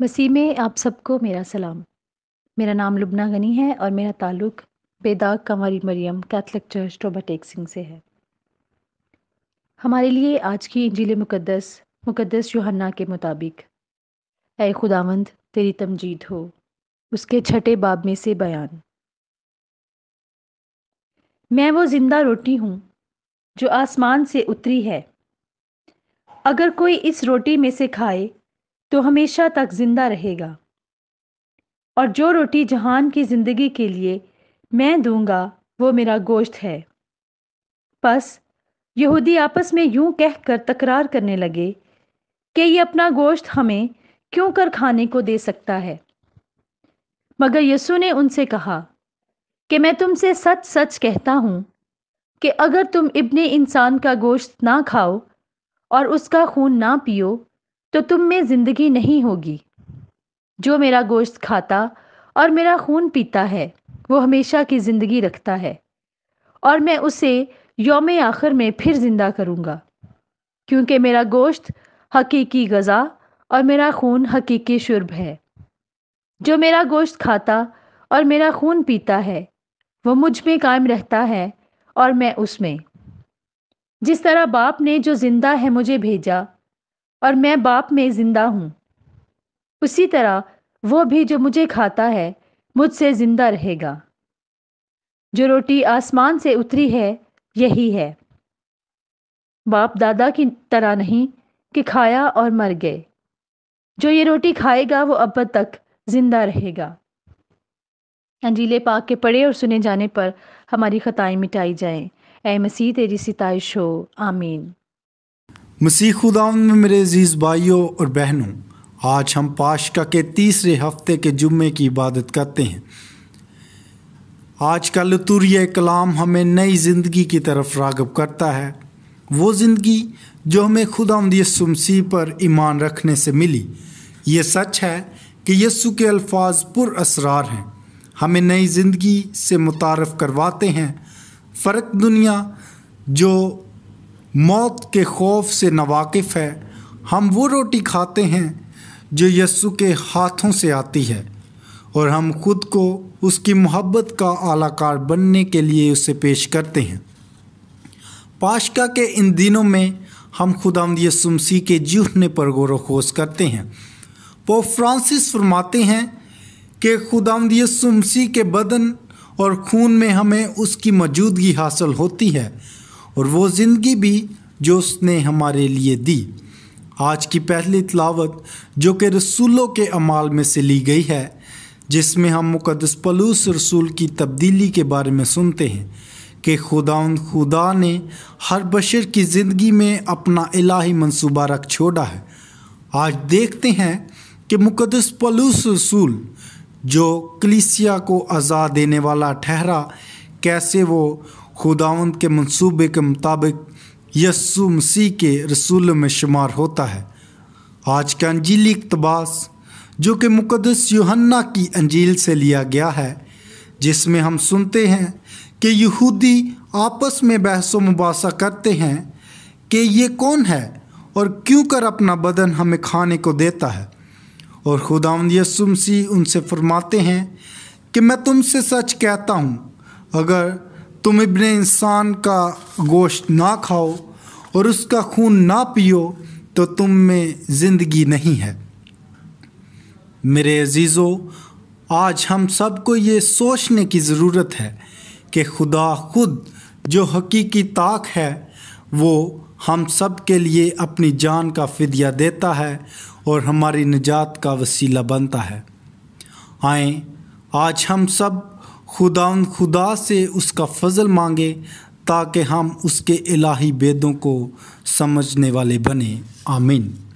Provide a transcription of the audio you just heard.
मसीह में आप सबको मेरा सलाम मेरा नाम लुबना गनी है और मेरा ताल्लुक बेदाग कंवरी मरियम कैथलिक चर्च टोबा टेक सिंह से है हमारे लिए आज की इंजील मुकद्दस मुकद्दस योहन्ना के मुताबिक ए खुदावंद तेरी तमजीद हो उसके छठे बाब में से बयान मैं वो ज़िंदा रोटी हूँ जो आसमान से उतरी है अगर कोई इस रोटी में से खाए तो हमेशा तक जिंदा रहेगा और जो रोटी जहान की ज़िंदगी के लिए मैं दूंगा वो मेरा गोश्त है बस यहूदी आपस में यूं कह कर तकरार करने लगे कि ये अपना गोश्त हमें क्यों कर खाने को दे सकता है मगर यसु ने उनसे कहा कि मैं तुमसे सच सच कहता हूं कि अगर तुम इब्ने इंसान का गोश्त ना खाओ और उसका खून ना पियो तो तुम में जिंदगी नहीं होगी जो मेरा गोश्त खाता और मेरा खून पीता है वो हमेशा की ज़िंदगी रखता है और मैं उसे योम आखिर में फिर ज़िंदा करूँगा क्योंकि मेरा गोश्त हकीकी गज़ा और मेरा खून हकीकी शुरब है जो मेरा गोश्त खाता और मेरा खून पीता है वो मुझ में कायम रहता है और मैं उसमें जिस तरह बाप ने जो ज़िंदा है मुझे भेजा और मैं बाप में ज़िंदा हूँ उसी तरह वो भी जो मुझे खाता है मुझसे ज़िंदा रहेगा जो रोटी आसमान से उतरी है यही है बाप दादा की तरह नहीं कि खाया और मर गए जो ये रोटी खाएगा वो अब तक ज़िंदा रहेगा अंजीले पाक के पढ़े और सुने जाने पर हमारी खताएं मिटाई जाएं ए मसीह तेरी सितइश हो आमीन मसीह खुदावन में मेरे अजीज़ भाइयों और बहनों आज हम पाश्का के तीसरे हफ्ते के जुम्मे की इबादत करते हैं आज का लतूरिया कलाम हमें नई ज़िंदगी की तरफ रागब करता है वो ज़िंदगी जो हमें खुदा यस्सु मसीह पर ईमान रखने से मिली ये सच है कि यस्सु के अल्फाज पुर असरार हैं हमें नई ज़िंदगी से मुतारफ़ करवाते हैं फ़र्क दुनिया जो मौत के खौफ से नावाकिफ़ है हम वो रोटी खाते हैं जो यस्सु के हाथों से आती है और हम खुद को उसकी मोहब्बत का आलाकार बनने के लिए उसे पेश करते हैं पाशका के इन दिनों में हम खुदाम यसुमसी के जूहने पर गोरखोज करते हैं पोप फ्रांसिस फरमाते हैं कि खुदाम यसुमसी के बदन और खून में हमें उसकी मौजूदगी हासिल होती है और वो ज़िंदगी भी जो उसने हमारे लिए दी आज की पहली तलावत जो कि रसूलों के अमाल में से ली गई है जिसमें हम मुकदस पलूस रसूल की तब्दीली के बारे में सुनते हैं कि खुदा खुदा ने हर बशर की ज़िंदगी में अपना इलाही मंसूबा रख छोड़ा है आज देखते हैं कि मुकदस पलूस रसूल जो कलिसिया को आज़ाद देने वाला ठहरा कैसे वो खुदावंद के मंसूबे के मुताबिक यस्सु मसीह के रसूल में शुमार होता है आज का अंजीली इकतबास जो कि मुकदस यूहन्ना की अंजील से लिया गया है जिसमें हम सुनते हैं कि यहूदी आपस में बहस मुबासा करते हैं कि ये कौन है और क्यों कर अपना बदन हमें खाने को देता है और खुदावंद यसुमसी उनसे फरमाते हैं कि मैं तुमसे सच कहता हूँ अगर तुम इबन इंसान का गोश्त ना खाओ और उसका खून ना पियो तो तुम में ज़िंदगी नहीं है मेरे अजीज़ों आज हम सबको ये सोचने की ज़रूरत है कि खुदा खुद जो हकीकी ताक है वो हम सब के लिए अपनी जान का फिदिया देता है और हमारी निजात का वसीला बनता है आए आज हम सब खुदा खुदा से उसका फजल मांगे ताकि हम उसके इलाही बेदों को समझने वाले बने आमीन